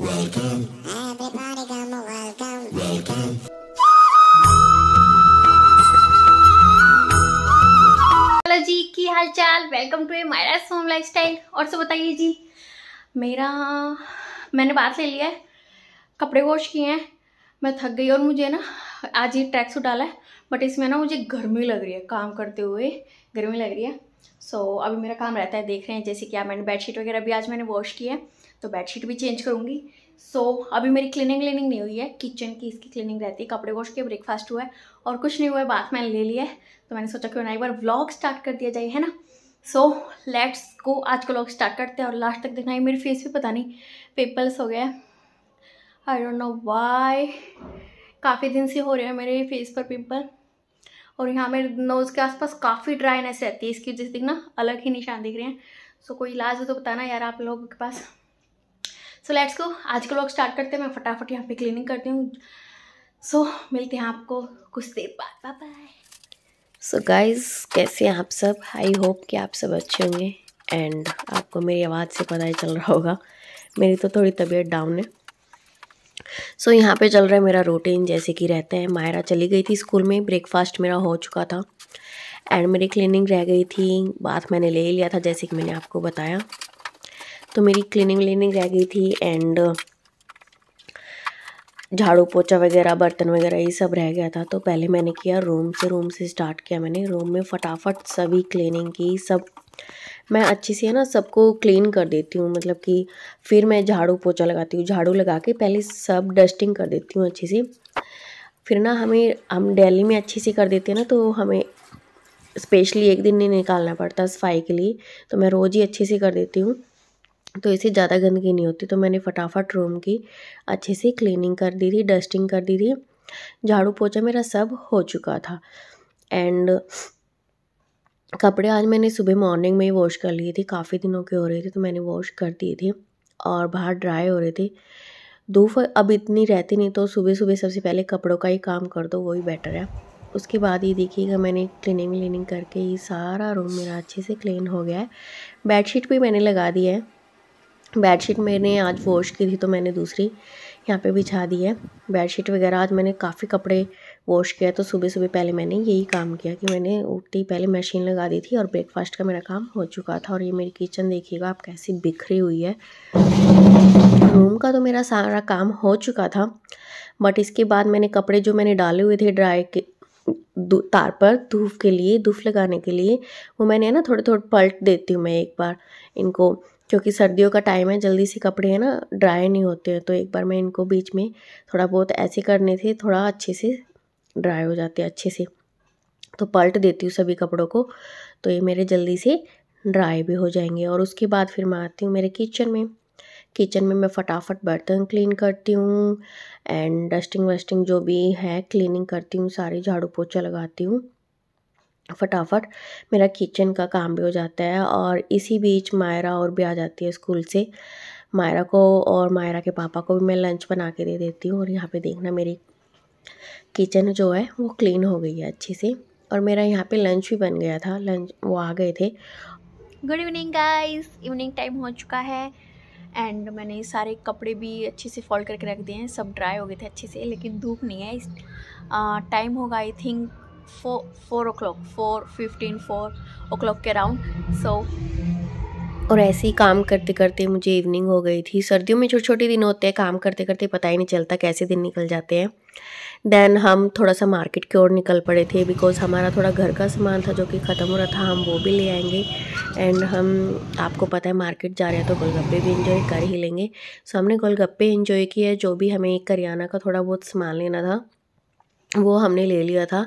hello ji की welcome to Myra home lifestyle और से बताइए जी मेरा मैंने बात ले लिया है कपड़े वॉश किए हैं मैं थक गई और मुझे ना आज ये ट्रैक सूट डाला है बट इसमें ना मुझे गर्मी लग रही है काम करते हुए गर्मी लग रही है सो so, अभी मेरा काम रहता है देख रहे हैं जैसे कि आप मैंने बेडशीट वगैरह भी आज मैंने वॉश की है तो बेडशीट भी चेंज करूँगी सो so, अभी मेरी क्लीनिंग क्लीनिंग नहीं हुई है किचन की इसकी क्लीनिंग रहती है कपड़े वॉश के ब्रेकफास्ट हुआ है और कुछ नहीं हुआ है बाथ मैंने ले लिया है तो मैंने सोचा क्यों ना एक बार व्लॉग स्टार्ट कर दिया जाए है ना सो लेट्स को आज का व्लॉग स्टार्ट करते हैं और लास्ट तक देखना है मेरे फेस भी पता नहीं पिम्पल्स हो गए आई डोंट नो वाई काफ़ी दिन से हो रहे हैं मेरे फेस पर पिम्पल और यहाँ मेरे नोज़ के आसपास काफ़ी ड्राइनेस रहती है इसकी वजह से ना अलग ही निशान दिख रहे हैं सो so, कोई इलाज हो तो बताना यार आप लोगों के पास सो लेट्स गो आज का लोग स्टार्ट करते हैं मैं फटाफट यहाँ पे क्लीनिंग करती हूँ सो so, मिलते हैं आपको कुछ देर बाद बाय बाय सो गाइज कैसे हैं आप सब आई होप कि आप सब अच्छे होंगे एंड आपको मेरी आवाज़ से पता ही चल रहा होगा मेरी तो थोड़ी तबीयत डाउन है सो so, यहाँ पे चल रहा है मेरा रूटीन जैसे कि रहते हैं मायरा चली गई थी स्कूल में ब्रेकफास्ट मेरा हो चुका था एंड मेरी क्लीनिंग रह गई थी बाथ मैंने ले लिया था जैसे कि मैंने आपको बताया तो मेरी क्लीनिंग व्लिनिंग रह गई थी एंड झाड़ू पोछा वगैरह बर्तन वगैरह ये सब रह गया था तो पहले मैंने किया रूम से रूम से स्टार्ट किया मैंने रूम में फटाफट सभी क्लीनिंग की सब मैं अच्छी से है ना सबको क्लीन कर देती हूँ मतलब कि फिर मैं झाड़ू पोछा लगाती हूँ झाड़ू लगा के पहले सब डस्टिंग कर देती हूँ अच्छी से फिर ना हमें हम डेली में अच्छी सी कर देते हैं ना तो हमें स्पेशली एक दिन नहीं निकालना पड़ता सफाई के लिए तो मैं रोज़ ही अच्छी सी कर देती हूँ तो इसे ज़्यादा गंदगी नहीं होती तो मैंने फटाफट रूम की अच्छे से क्लीनिंग कर दी थी डस्टिंग कर दी थी झाड़ू पोछा मेरा सब हो चुका था एंड कपड़े आज मैंने सुबह मॉर्निंग में ही वॉश कर लिए थे काफ़ी दिनों के हो रहे थे तो मैंने वॉश कर दिए थे और बाहर ड्राई हो रहे थे धूप अब इतनी रहती नहीं तो सुबह सुबह सबसे पहले कपड़ों का ही काम कर दो वही बेटर है उसके बाद ये देखिएगा मैंने क्लीनिंग व्लिनिंग करके ये सारा रूम मेरा अच्छे से क्लीन हो गया है बेडशीट भी मैंने लगा दी है बेडशीट मैंने आज वॉश की थी तो मैंने दूसरी यहाँ पे बिछा दी है बेडशीट वगैरह आज मैंने काफ़ी कपड़े वॉश किया तो सुबह सुबह पहले मैंने यही काम किया कि मैंने उठते ही पहले मशीन लगा दी थी और ब्रेकफास्ट का मेरा काम हो चुका था और ये मेरी किचन देखिएगा आप कैसी बिखरी हुई है रूम का तो मेरा सारा काम हो चुका था बट इसके बाद मैंने कपड़े जो मैंने डाले हुए थे ड्राई के तार पर धूप के लिए धूप लगाने के लिए वो मैंने ना थोड़े थोड़े पलट देती हूँ मैं एक बार इनको क्योंकि सर्दियों का टाइम है जल्दी से कपड़े है ना ड्राई नहीं होते हैं तो एक बार मैं इनको बीच में थोड़ा बहुत ऐसे करने थे थोड़ा अच्छे से ड्राई हो जाते अच्छे से तो पलट देती हूँ सभी कपड़ों को तो ये मेरे जल्दी से ड्राई भी हो जाएंगे और उसके बाद फिर मैं आती हूँ मेरे किचन में किचन में मैं फटाफट बर्तन क्लीन करती हूँ एंड डस्टिंग वस्टिंग जो भी है क्लीनिंग करती हूँ सारी झाड़ू पोछा लगाती हूँ फटाफट मेरा किचन का काम भी हो जाता है और इसी बीच मायरा और भी आ जाती है स्कूल से मायरा को और मायरा के पापा को भी मैं लंच बना के दे देती हूँ और यहाँ पे देखना मेरी किचन जो है वो क्लीन हो गई है अच्छे से और मेरा यहाँ पे लंच भी बन गया था लंच वो आ गए थे good evening guys evening time हो चुका है एंड मैंने सारे कपड़े भी अच्छे से फोल्ड करके रख दिए हैं सब ड्राई हो गए थे अच्छे से लेकिन धूप नहीं है इस टाइम होगा I think four o'clock four fifteen four o'clock के अराउंड so और ऐसे ही काम करते करते मुझे इवनिंग हो गई थी सर्दियों में छोटे छोटे दिन होते हैं काम करते करते पता ही नहीं चलता कैसे दिन निकल जाते हैं देन हम थोड़ा सा मार्केट की ओर निकल पड़े थे बिकॉज हमारा थोड़ा घर का सामान था जो कि ख़त्म हो रहा था हम वो भी ले आएंगे एंड हम आपको पता है मार्केट जा रहे हैं तो गोलगप्पे भी इंजॉय कर ही लेंगे सो so, हमने गोलगप्पे इंजॉय किए जो भी हमें करियाना का थोड़ा बहुत सामान लेना था वो हमने ले लिया था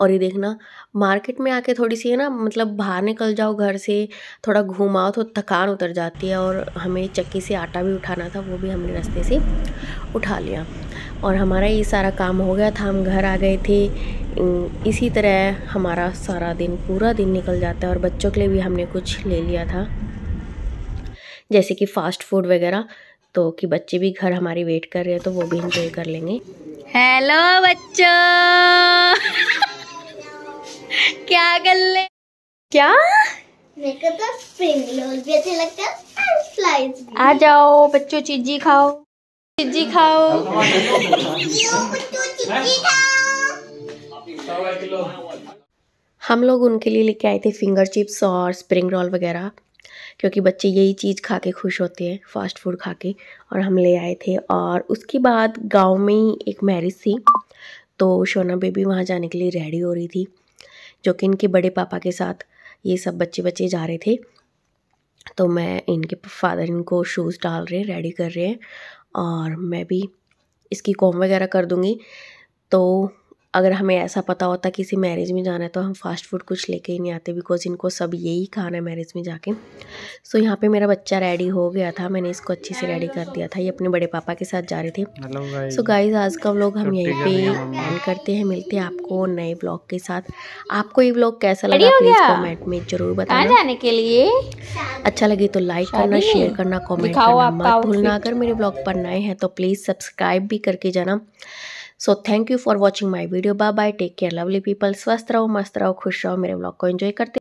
और ये देखना मार्केट में आके थोड़ी सी है ना मतलब बाहर निकल जाओ घर से थोड़ा घूमाओ तो थकान उतर जाती है और हमें चक्की से आटा भी उठाना था वो भी हमने रास्ते से उठा लिया और हमारा ये सारा काम हो गया था हम घर आ गए थे इसी तरह हमारा सारा दिन पूरा दिन निकल जाता है और बच्चों के लिए भी हमने कुछ ले लिया था जैसे कि फ़ास्ट फूड वगैरह तो कि बच्चे भी घर हमारी वेट कर रहे हैं तो वो भी इंजॉय कर लेंगे हेलो बच्चों क्या ले क्या तो भी भी आ जाओ बच्चों चिज्जी खाओ चिज्जी खाओ हम लोग उनके लिए लेके आए थे फिंगर चिप्स और स्प्रिंग रोल वगैरह क्योंकि बच्चे यही चीज़ खा के खुश होते हैं फास्ट फूड खा के और हम ले आए थे और उसके बाद गांव में ही एक मैरिज थी तो शोना बेबी वहाँ जाने के लिए रेडी हो रही थी जो कि इनके बड़े पापा के साथ ये सब बच्चे बच्चे जा रहे थे तो मैं इनके फादर इनको शूज़ डाल रहे हैं रेडी कर रहे हैं और मैं भी इसकी कॉम वगैरह कर दूँगी तो अगर हमें ऐसा पता होता किसी मैरिज में जाना है तो हम फास्ट फूड कुछ लेके ही नहीं आते बिकॉज इनको सब यही खाना है मैरिज में जाके सो so, यहाँ पे मेरा बच्चा रेडी हो गया था मैंने इसको अच्छे से रेडी कर दिया था ये अपने बड़े पापा के साथ जा रहे थे सो so, गाइज आज का व्लॉग हम यहीं पे एंड करते हैं मिलते हैं आपको नए ब्लॉग के साथ आपको ये ब्लॉग कैसा लगा प्लीज़ कॉमेंट में ज़रूर बताने के लिए अच्छा लगे तो लाइक करना शेयर करना कॉमेंट करना मत भूलना अगर मेरे ब्लॉग पर नए हैं तो प्लीज़ सब्सक्राइब भी करके जाना so thank you for watching my video bye bye take care lovely people स्वस्थ रहो मस्त रहो खुश रहो मेरे ब्लॉग को एंजॉय करते